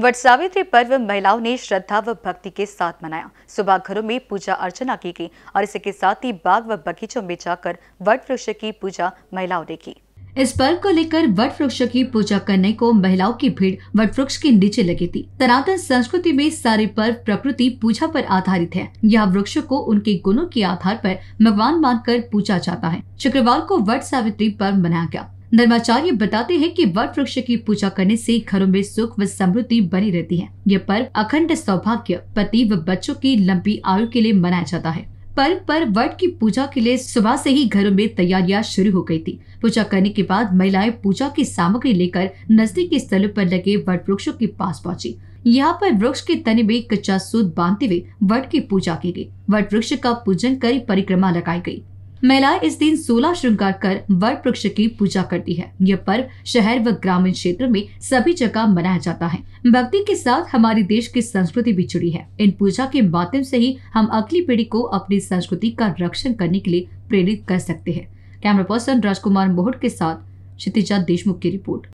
what Savitri पर्व महिलाओं ने श्रद्धा व भक्ति के साथ मनाया सुबह घरों में पूजा अर्चना की गई और इसके साथ ही बाग व बगीचों में जाकर वट वृक्ष की पूजा महिलाओं ने की इस पर्व को लेकर वट वृक्ष की पूजा करने को महिलाओं की भीड़ वट वृक्ष के नीचे लगी थी सनातन संस्कृति में सारे पर्व प्रकृति पूजा पर आधारित है यह वृक्ष को उनके गुणों के आधार पर भगवान मानकर पूजा जाता है शुक्रवार को वट सावित्री पर्व मनाया गया धर्माचार्य बताते हैं कि वट वृक्ष की पूजा करने से घरों में सुख व समृद्धि बनी रहती है यह पर्व अखंड सौभाग्य पति व बच्चों की लंबी आयु के लिए मनाया जाता है पर्व पर वट की पूजा के लिए सुबह से ही घरों में तैयारियां शुरू हो गई थी पूजा करने के बाद महिलाएं पूजा की सामग्री लेकर नजदीकी स्थलों पर लगे वट वृक्षों के पास पहुंची यहाँ पर वृक्ष के तने में कच्चा सूत बांधते हुए वट की पूजा की गई वट वृक्ष का पूजन कर परिक्रमा लगाई गई महिलाएं इस दिन सोलह श्रृंगार कर वट वृक्ष की पूजा करती है यह पर्व शहर व ग्रामीण क्षेत्र में सभी जगह मनाया जाता है भक्ति के साथ हमारे देश की संस्कृति भी जुड़ी है इन पूजा के माध्यम से ही हम अगली पीढ़ी को अपनी संस्कृति का रक्षण करने के लिए प्रेरित कर सकते हैं कैमरा पर्सन राजकुमार मोहट के साथ क्षितिजा देशमुख की रिपोर्ट